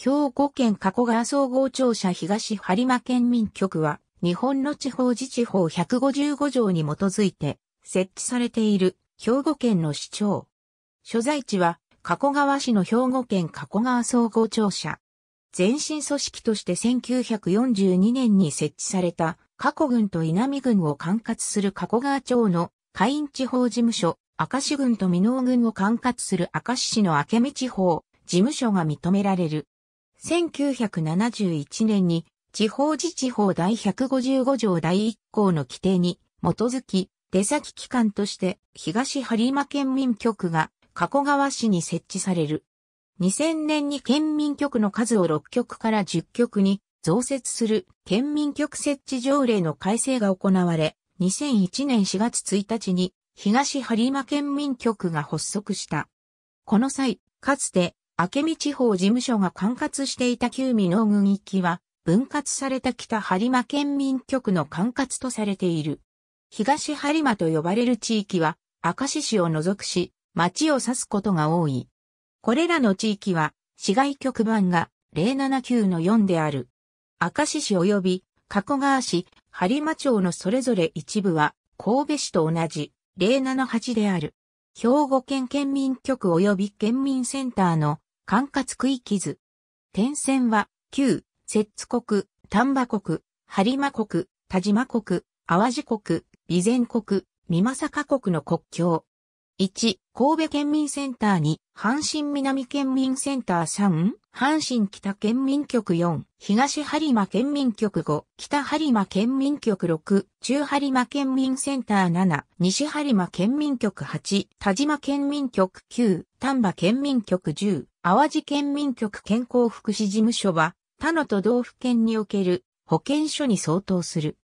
兵庫県加古川総合庁舎東播磨県民局は、日本の地方自治法155条に基づいて、設置されている、兵庫県の市長。所在地は、加古川市の兵庫県加古川総合庁舎。前身組織として1942年に設置された、加古郡と稲見郡を管轄する加古川町の下院地方事務所、明石郡と美濃郡を管轄する明石市の明美地方事務所が認められる。1971年に地方自治法第155条第1項の規定に基づき出先機関として東播磨県民局が加古川市に設置される。2000年に県民局の数を6局から10局に増設する県民局設置条例の改正が行われ、2001年4月1日に東播磨県民局が発足した。この際、かつて明美地方事務所が管轄していた旧美濃郡域は、分割された北播磨県民局の管轄とされている。東播磨と呼ばれる地域は、明石市を除くし、町を指すことが多い。これらの地域は、市外局番が079の4である。明石市及び加古川市、播磨町のそれぞれ一部は、神戸市と同じ078である。兵庫県県民局及び県民センターの管轄区域図。点線は、旧、摂津国、丹波国、播磨国、田島国、淡路国、備前国、美作国の国境。1、神戸県民センター2、阪神南県民センター3、阪神北県民局4、東播磨県民局5、北播磨県民局6、中播磨県民センター7、西播磨県民局8、田島県民局9、丹波県民局10、淡路県民局健康福祉事務所は、他の都道府県における保健所に相当する。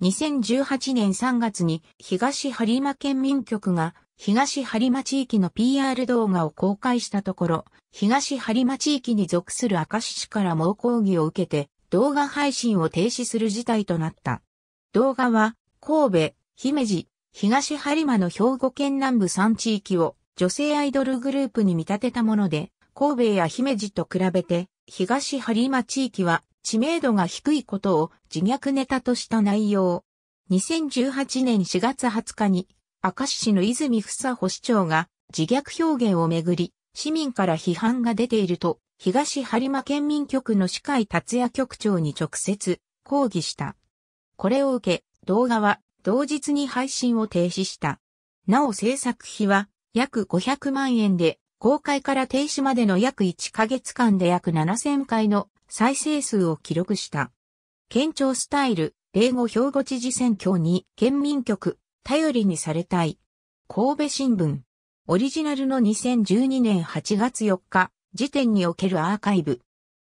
2018年3月に東播磨県民局が東播磨地域の PR 動画を公開したところ、東播磨地域に属する明石市から猛抗議を受けて動画配信を停止する事態となった。動画は神戸、姫路、東播磨の兵庫県南部3地域を女性アイドルグループに見立てたもので、神戸や姫路と比べて、東播磨地域は知名度が低いことを自虐ネタとした内容。2018年4月20日に、明石市の泉房穂市長が自虐表現をめぐり、市民から批判が出ていると、東播磨県民局の司会達也局長に直接抗議した。これを受け、動画は同日に配信を停止した。なお制作費は約500万円で公開から停止までの約1ヶ月間で約7000回の再生数を記録した。県庁スタイル、英語兵庫知事選挙に県民局、頼りにされたい。神戸新聞。オリジナルの2012年8月4日、時点におけるアーカイブ。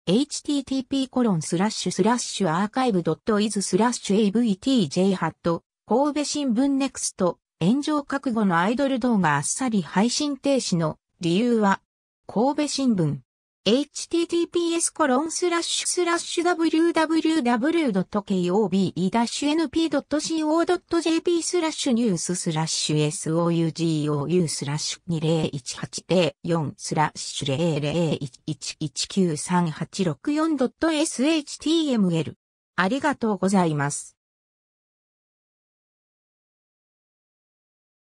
http コロンスラッシュスラッシュアーカイブドットイズスラッシュ avtj ハット神戸新聞ネクスト炎上覚悟のアイドル動画あっさり配信停止の理由は、神戸新聞。https www.kobe-np.co.jp スラッシュニューススラッシュ sougou スラッシュ201804スラッシュ0 0 1 1 9 3 8 6 4 s h t m l ありがとうございます。